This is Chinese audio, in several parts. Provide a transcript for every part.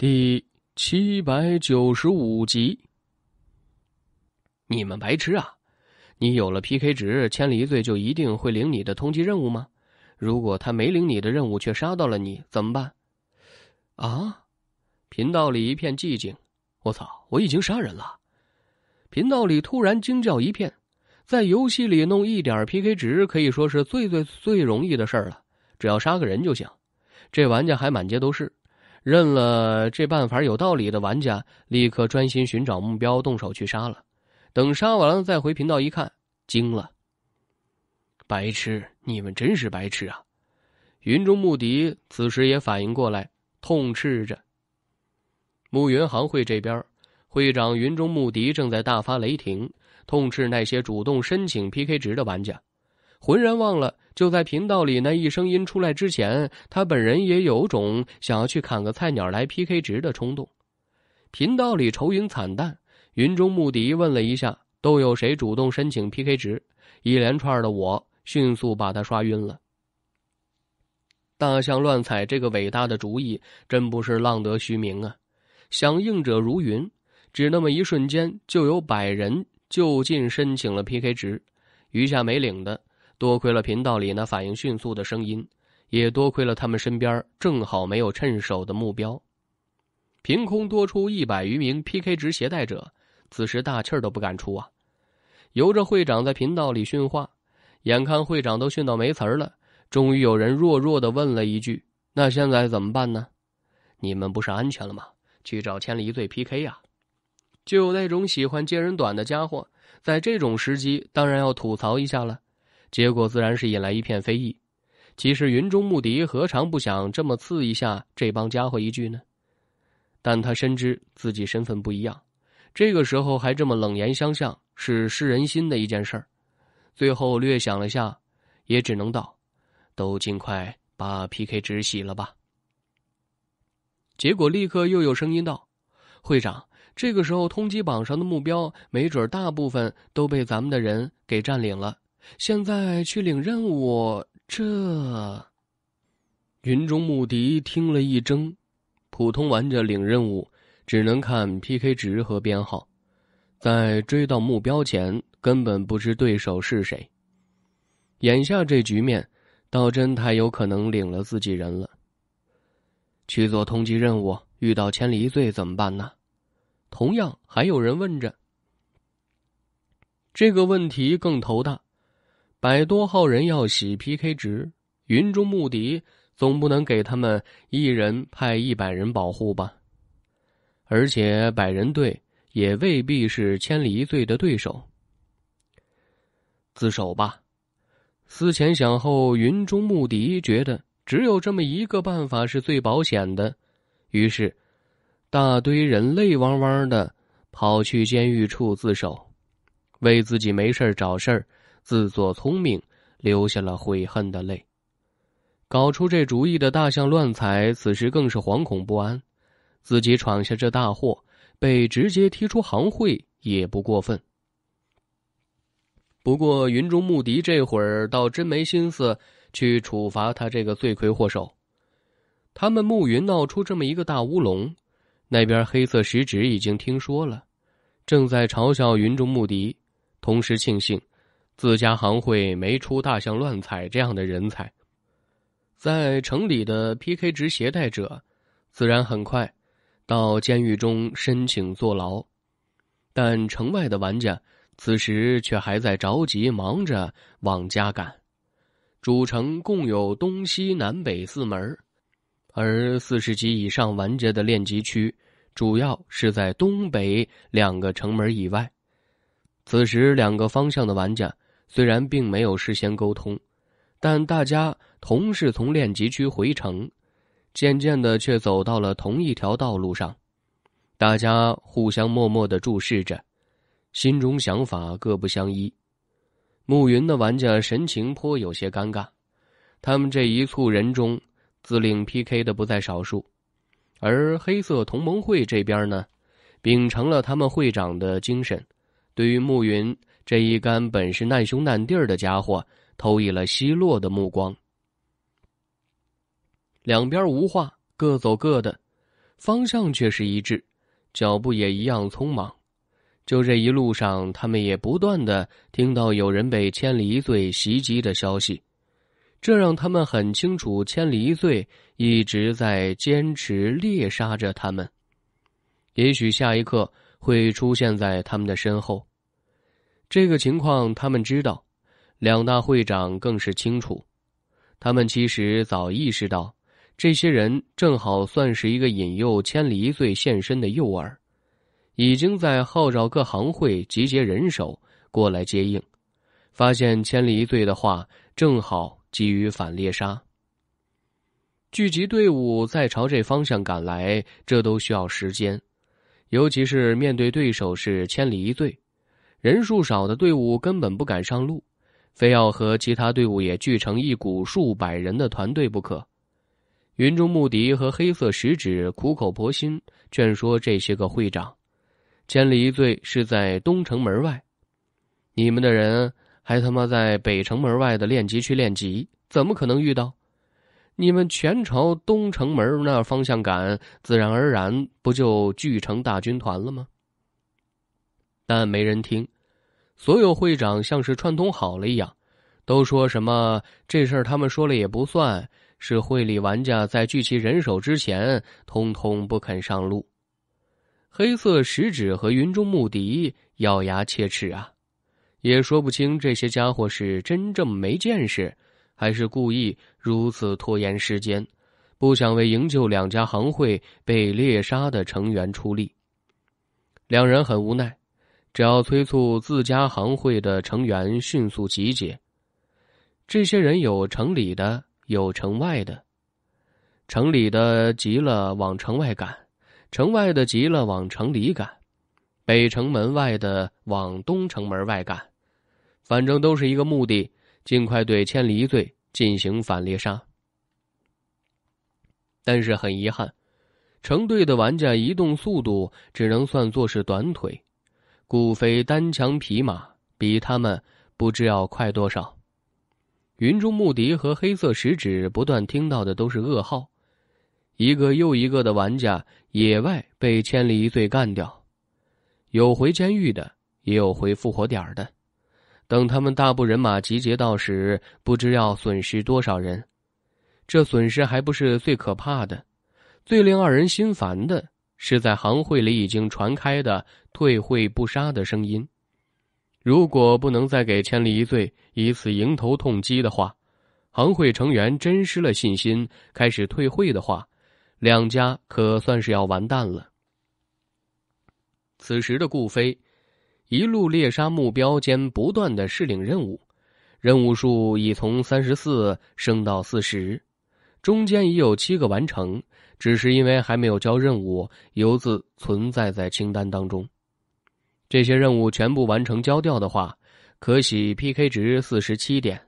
第七百九十五集，你们白痴啊！你有了 PK 值，千里一醉就一定会领你的通缉任务吗？如果他没领你的任务，却杀到了你，怎么办？啊！频道里一片寂静。我操！我已经杀人了！频道里突然惊叫一片。在游戏里弄一点 PK 值，可以说是最最最容易的事儿了，只要杀个人就行。这玩家还满街都是。认了这办法有道理的玩家，立刻专心寻找目标，动手去杀了。等杀完了，再回频道一看，惊了。白痴，你们真是白痴啊！云中穆迪此时也反应过来，痛斥着。穆云行会这边，会长云中穆迪正在大发雷霆，痛斥那些主动申请 PK 值的玩家。浑然忘了，就在频道里那一声音出来之前，他本人也有种想要去砍个菜鸟来 PK 值的冲动。频道里愁云惨淡，云中木笛问了一下，都有谁主动申请 PK 值？一连串的我迅速把他刷晕了。大象乱踩这个伟大的主意真不是浪得虚名啊！响应者如云，只那么一瞬间，就有百人就近申请了 PK 值，余下没领的。多亏了频道里那反应迅速的声音，也多亏了他们身边正好没有趁手的目标，凭空多出一百余名 PK 值携带者，此时大气儿都不敢出啊！由着会长在频道里训话，眼看会长都训到没词儿了，终于有人弱弱的问了一句：“那现在怎么办呢？你们不是安全了吗？去找千里一醉 PK 呀！”就有那种喜欢揭人短的家伙，在这种时机当然要吐槽一下了。结果自然是引来一片非议。其实云中穆迪何尝不想这么刺一下这帮家伙一句呢？但他深知自己身份不一样，这个时候还这么冷言相向，是失人心的一件事儿。最后略想了下，也只能道：“都尽快把 PK 纸洗了吧。”结果立刻又有声音道：“会长，这个时候通缉榜上的目标，没准大部分都被咱们的人给占领了。”现在去领任务，这云中牧笛听了一怔。普通玩家领任务只能看 PK 值和编号，在追到目标前根本不知对手是谁。眼下这局面，倒真太有可能领了自己人了。去做通缉任务，遇到千里罪怎么办呢？同样还有人问着这个问题，更头大。百多号人要洗 PK 值，云中木笛总不能给他们一人派一百人保护吧？而且百人队也未必是千里一醉的对手。自首吧！思前想后，云中木笛觉得只有这么一个办法是最保险的，于是大堆人泪汪汪的跑去监狱处自首，为自己没事找事儿。自作聪明，流下了悔恨的泪。搞出这主意的大象乱踩，此时更是惶恐不安，自己闯下这大祸，被直接踢出行会也不过分。不过云中牧笛这会儿倒真没心思去处罚他这个罪魁祸首。他们暮云闹出这么一个大乌龙，那边黑色十指已经听说了，正在嘲笑云中牧笛，同时庆幸。自家行会没出大象乱踩这样的人才，在城里的 PK 值携带者，自然很快到监狱中申请坐牢。但城外的玩家此时却还在着急忙着往家赶。主城共有东西南北四门而四十级以上玩家的练级区主要是在东北两个城门以外。此时两个方向的玩家。虽然并没有事先沟通，但大家同是从练级区回城，渐渐的却走到了同一条道路上。大家互相默默的注视着，心中想法各不相依。暮云的玩家神情颇有些尴尬。他们这一簇人中，自领 PK 的不在少数。而黑色同盟会这边呢，秉承了他们会长的精神，对于暮云。这一干本是难兄难弟的家伙，投以了奚落的目光。两边无话，各走各的，方向却是一致，脚步也一样匆忙。就这一路上，他们也不断的听到有人被千里一醉袭击的消息，这让他们很清楚，千里一醉一直在坚持猎杀着他们，也许下一刻会出现在他们的身后。这个情况他们知道，两大会长更是清楚。他们其实早意识到，这些人正好算是一个引诱千里一醉现身的诱饵，已经在号召各行会集结人手过来接应。发现千里一醉的话，正好给予反猎杀。聚集队伍再朝这方向赶来，这都需要时间，尤其是面对对手是千里一醉。人数少的队伍根本不敢上路，非要和其他队伍也聚成一股数百人的团队不可。云中牧笛和黑色食指苦口婆心劝说这些个会长：“千里一醉是在东城门外，你们的人还他妈在北城门外的练级区练级，怎么可能遇到？你们全朝东城门那方向赶，自然而然不就聚成大军团了吗？”但没人听，所有会长像是串通好了一样，都说什么这事儿他们说了也不算，是会里玩家在聚齐人手之前，通通不肯上路。黑色食指和云中木笛咬牙切齿啊，也说不清这些家伙是真正没见识，还是故意如此拖延时间，不想为营救两家行会被猎杀的成员出力。两人很无奈。只要催促自家行会的成员迅速集结。这些人有城里的，有城外的。城里的急了往城外赶，城外的急了往城里赶。北城门外的往东城门外赶，反正都是一个目的：尽快对千里一醉进行反猎杀。但是很遗憾，成队的玩家移动速度只能算作是短腿。顾飞单枪匹马，比他们不知要快多少。云中牧笛和黑色食指不断听到的都是噩耗，一个又一个的玩家野外被千里一醉干掉，有回监狱的，也有回复活点的。等他们大部人马集结到时，不知要损失多少人。这损失还不是最可怕的，最令二人心烦的。是在行会里已经传开的“退会不杀”的声音。如果不能再给千里一醉一次迎头痛击的话，行会成员真失了信心，开始退会的话，两家可算是要完蛋了。此时的顾飞，一路猎杀目标间不断的试领任务，任务数已从三十四升到四十。中间已有七个完成，只是因为还没有交任务，游自存在在清单当中。这些任务全部完成交掉的话，可喜 PK 值四十七点，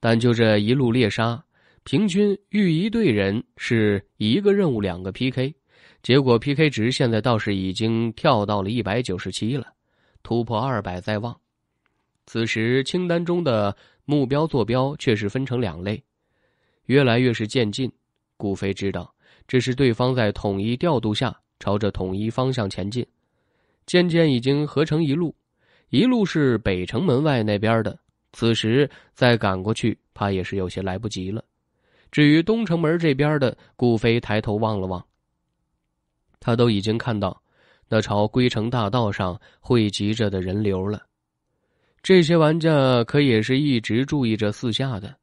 但就这一路猎杀，平均遇一队人是一个任务两个 PK，结果 PK 值现在倒是已经跳到了一百九十七了，突破二百在望。此时清单中的目标坐标却是分成两类。越来越是渐进，顾飞知道这是对方在统一调度下朝着统一方向前进，渐渐已经合成一路，一路是北城门外那边的，此时再赶过去，怕也是有些来不及了。至于东城门这边的，顾飞抬头望了望，他都已经看到那朝归城大道上汇集着的人流了，这些玩家可也是一直注意着四下的。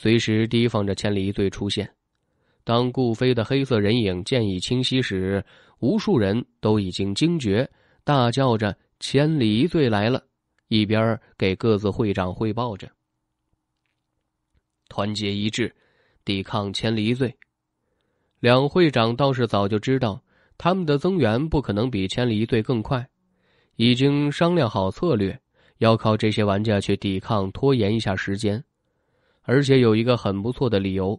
随时提防着千里一醉出现。当顾飞的黑色人影剑已清晰时，无数人都已经惊觉，大叫着：“千里一醉来了！”一边给各自会长汇报着：“团结一致，抵抗千里一醉。”两会长倒是早就知道，他们的增援不可能比千里一醉更快，已经商量好策略，要靠这些玩家去抵抗，拖延一下时间。而且有一个很不错的理由，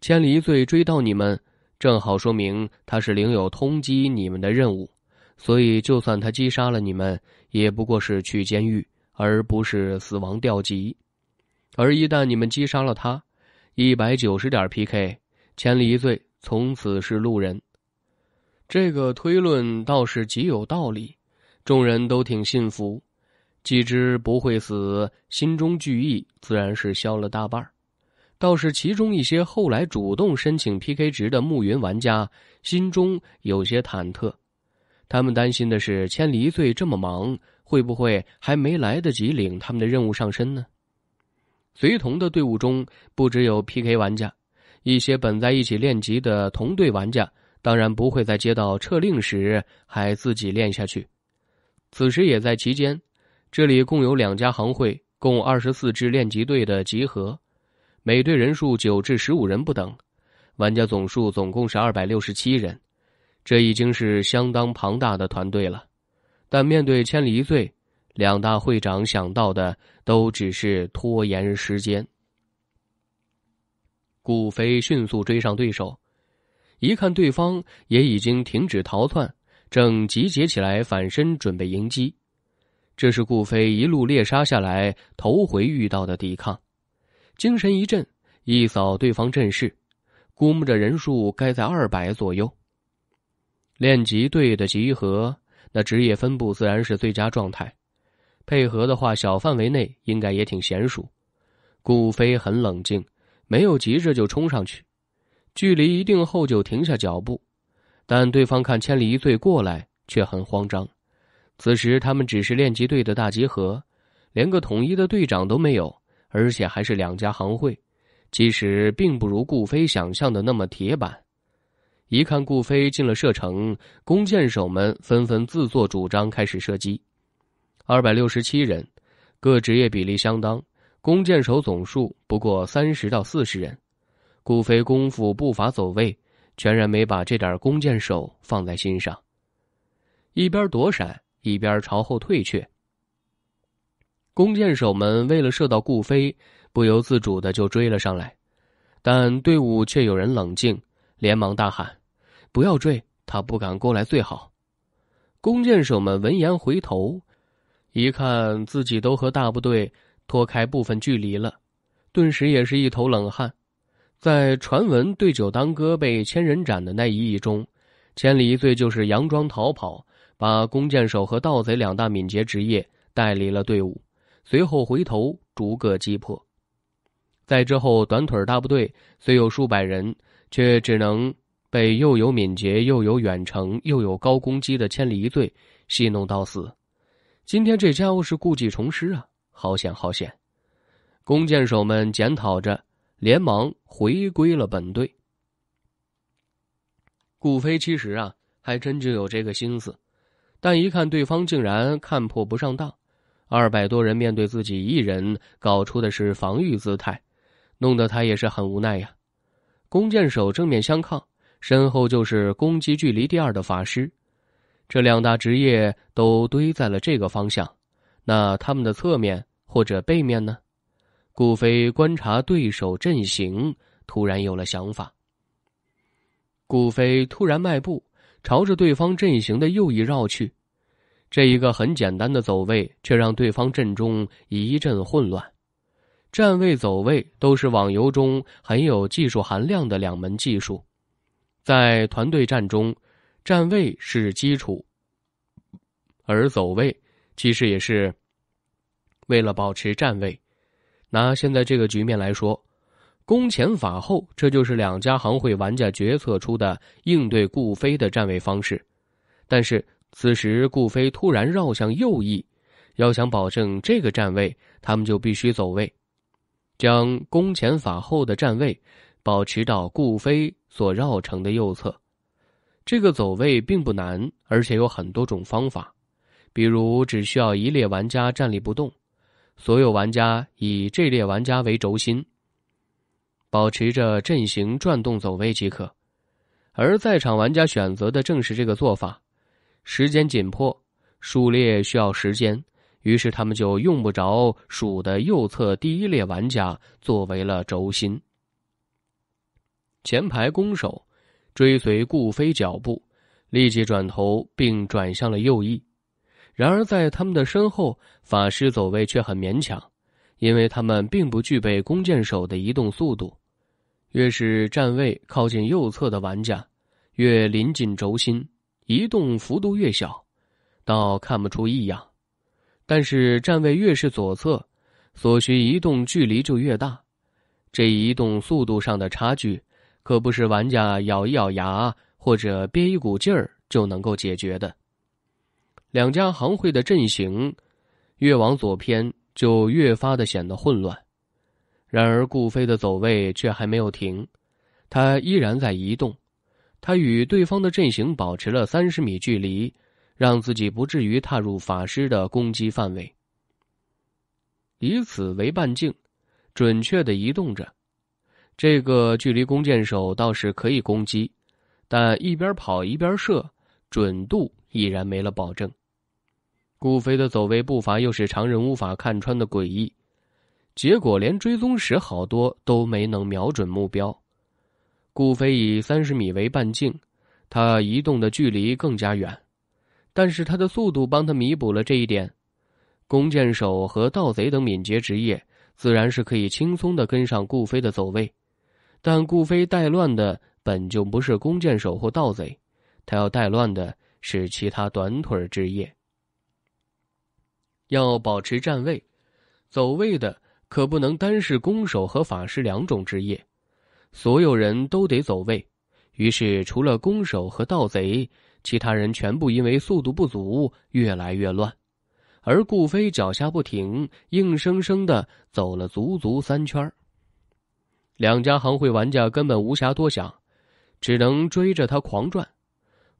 千里一醉追到你们，正好说明他是领有通缉你们的任务，所以就算他击杀了你们，也不过是去监狱，而不是死亡调集。而一旦你们击杀了他，一百九十点 PK，千里一醉从此是路人。这个推论倒是极有道理，众人都挺信服。既知不会死，心中惧意自然是消了大半儿。倒是其中一些后来主动申请 PK 值的暮云玩家，心中有些忐忑。他们担心的是，千里一醉这么忙，会不会还没来得及领他们的任务上身呢？随同的队伍中不只有 PK 玩家，一些本在一起练级的同队玩家，当然不会在接到撤令时还自己练下去。此时也在其间。这里共有两家行会，共二十四支练级队的集合，每队人数九至十五人不等，玩家总数总共是二百六十七人，这已经是相当庞大的团队了。但面对千里一醉，两大会长想到的都只是拖延时间。顾飞迅速追上对手，一看对方也已经停止逃窜，正集结起来反身准备迎击。这是顾飞一路猎杀下来头回遇到的抵抗，精神一振，一扫对方阵势，估摸着人数该在二百左右。练级队的集合，那职业分布自然是最佳状态，配合的话，小范围内应该也挺娴熟。顾飞很冷静，没有急着就冲上去，距离一定后就停下脚步，但对方看千里一醉过来，却很慌张。此时他们只是练级队的大集合，连个统一的队长都没有，而且还是两家行会，其实并不如顾飞想象的那么铁板。一看顾飞进了射程，弓箭手们纷纷自作主张开始射击。二百六十七人，各职业比例相当，弓箭手总数不过三十到四十人。顾飞功夫步伐走位，全然没把这点弓箭手放在心上，一边躲闪。一边朝后退却，弓箭手们为了射到顾飞，不由自主的就追了上来，但队伍却有人冷静，连忙大喊：“不要追，他不敢过来最好。”弓箭手们闻言回头，一看自己都和大部队脱开部分距离了，顿时也是一头冷汗。在传闻对酒当歌被千人斩的那一役中，千里一醉就是佯装逃跑。把弓箭手和盗贼两大敏捷职业带离了队伍，随后回头逐个击破。在之后，短腿大部队虽有数百人，却只能被又有敏捷又有远程又有高攻击的千里一醉戏弄到死。今天这家伙是故技重施啊！好险，好险！弓箭手们检讨着，连忙回归了本队。顾飞其实啊，还真就有这个心思。但一看对方竟然看破不上当，二百多人面对自己一人，搞出的是防御姿态，弄得他也是很无奈呀。弓箭手正面相抗，身后就是攻击距离第二的法师，这两大职业都堆在了这个方向，那他们的侧面或者背面呢？顾飞观察对手阵型，突然有了想法。顾飞突然迈步。朝着对方阵型的右翼绕去，这一个很简单的走位，却让对方阵中一阵混乱。站位、走位都是网游中很有技术含量的两门技术，在团队战中，站位是基础，而走位其实也是为了保持站位。拿现在这个局面来说。弓前法后，这就是两家行会玩家决策出的应对顾飞的站位方式。但是此时顾飞突然绕向右翼，要想保证这个站位，他们就必须走位，将弓前法后的站位保持到顾飞所绕城的右侧。这个走位并不难，而且有很多种方法，比如只需要一列玩家站立不动，所有玩家以这列玩家为轴心。保持着阵型转动走位即可，而在场玩家选择的正是这个做法。时间紧迫，数列需要时间，于是他们就用不着数的右侧第一列玩家作为了轴心。前排弓手追随顾飞脚步，立即转头并转向了右翼。然而在他们的身后，法师走位却很勉强，因为他们并不具备弓箭手的移动速度。越是站位靠近右侧的玩家，越临近轴心，移动幅度越小，倒看不出异样；但是站位越是左侧，所需移动距离就越大。这移动速度上的差距，可不是玩家咬一咬牙或者憋一股劲儿就能够解决的。两家行会的阵型越往左偏，就越发的显得混乱。然而，顾飞的走位却还没有停，他依然在移动。他与对方的阵型保持了三十米距离，让自己不至于踏入法师的攻击范围。以此为半径，准确的移动着。这个距离弓箭手倒是可以攻击，但一边跑一边射，准度已然没了保证。顾飞的走位步伐又是常人无法看穿的诡异。结果连追踪时好多都没能瞄准目标。顾飞以三十米为半径，他移动的距离更加远，但是他的速度帮他弥补了这一点。弓箭手和盗贼等敏捷职业自然是可以轻松的跟上顾飞的走位，但顾飞带乱的本就不是弓箭手或盗贼，他要带乱的是其他短腿职业。要保持站位，走位的。可不能单是攻手和法师两种职业，所有人都得走位。于是除了攻手和盗贼，其他人全部因为速度不足，越来越乱。而顾飞脚下不停，硬生生的走了足足三圈两家行会玩家根本无暇多想，只能追着他狂转。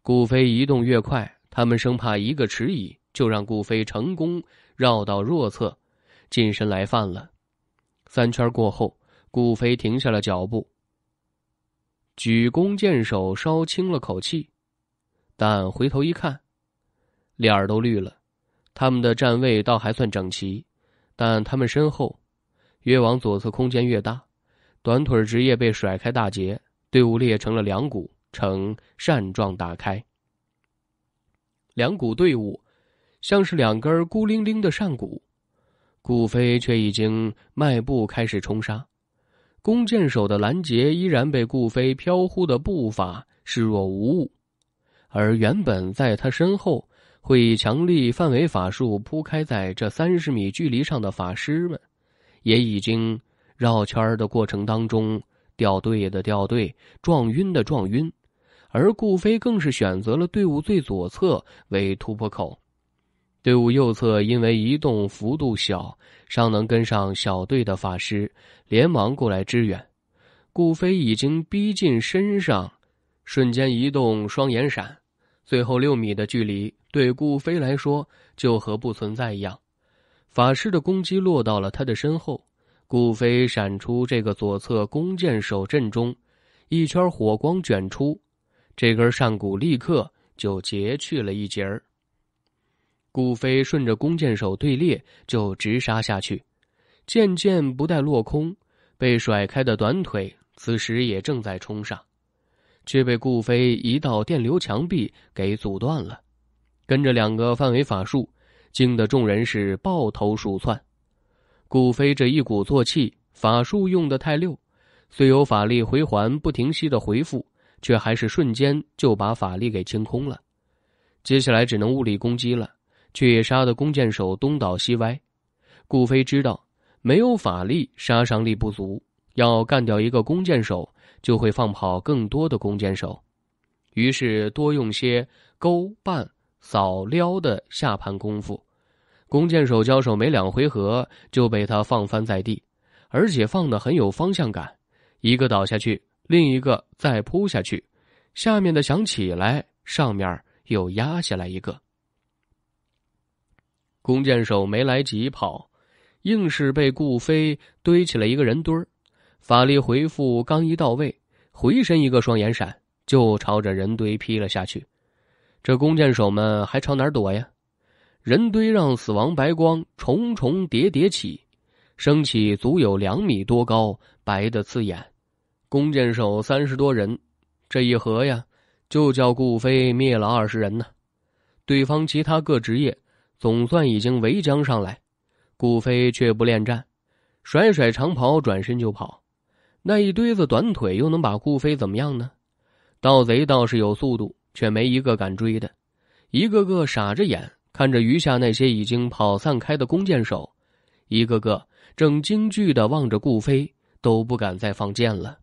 顾飞移动越快，他们生怕一个迟疑，就让顾飞成功绕到弱侧，近身来犯了。三圈过后，顾飞停下了脚步，举弓箭手稍轻了口气，但回头一看，脸儿都绿了。他们的站位倒还算整齐，但他们身后，越往左侧空间越大，短腿职业被甩开大截，队伍裂成了两股，呈扇状打开。两股队伍，像是两根孤零零的扇骨。顾飞却已经迈步开始冲杀，弓箭手的拦截依然被顾飞飘忽的步伐视若无物，而原本在他身后会强力范围法术铺开在这三十米距离上的法师们，也已经绕圈的过程当中掉队的掉队，撞晕的撞晕，而顾飞更是选择了队伍最左侧为突破口。队伍右侧因为移动幅度小，尚能跟上小队的法师连忙过来支援。顾飞已经逼近，身上瞬间移动，双眼闪，最后六米的距离对顾飞来说就和不存在一样。法师的攻击落到了他的身后，顾飞闪出这个左侧弓箭手阵中，一圈火光卷出，这根上骨立刻就截去了一截儿。顾飞顺着弓箭手队列就直杀下去，箭箭不带落空。被甩开的短腿此时也正在冲上，却被顾飞一道电流墙壁给阻断了。跟着两个范围法术，惊得众人是抱头鼠窜。顾飞这一鼓作气，法术用的太溜，虽有法力回环不停息的回复，却还是瞬间就把法力给清空了。接下来只能物理攻击了。却也杀得弓箭手东倒西歪。顾飞知道，没有法力，杀伤力不足，要干掉一个弓箭手，就会放跑更多的弓箭手。于是多用些勾、绊、扫、撩的下盘功夫。弓箭手交手没两回合，就被他放翻在地，而且放的很有方向感。一个倒下去，另一个再扑下去，下面的想起来，上面又压下来一个。弓箭手没来及跑，硬是被顾飞堆起了一个人堆儿。法力回复刚一到位，回身一个双眼闪，就朝着人堆劈了下去。这弓箭手们还朝哪儿躲呀？人堆让死亡白光重重叠叠起，升起足有两米多高，白的刺眼。弓箭手三十多人，这一合呀，就叫顾飞灭了二十人呢。对方其他各职业。总算已经围将上来，顾飞却不恋战，甩甩长袍转身就跑。那一堆子短腿又能把顾飞怎么样呢？盗贼倒是有速度，却没一个敢追的，一个个傻着眼看着余下那些已经跑散开的弓箭手，一个个正惊惧的望着顾飞，都不敢再放箭了。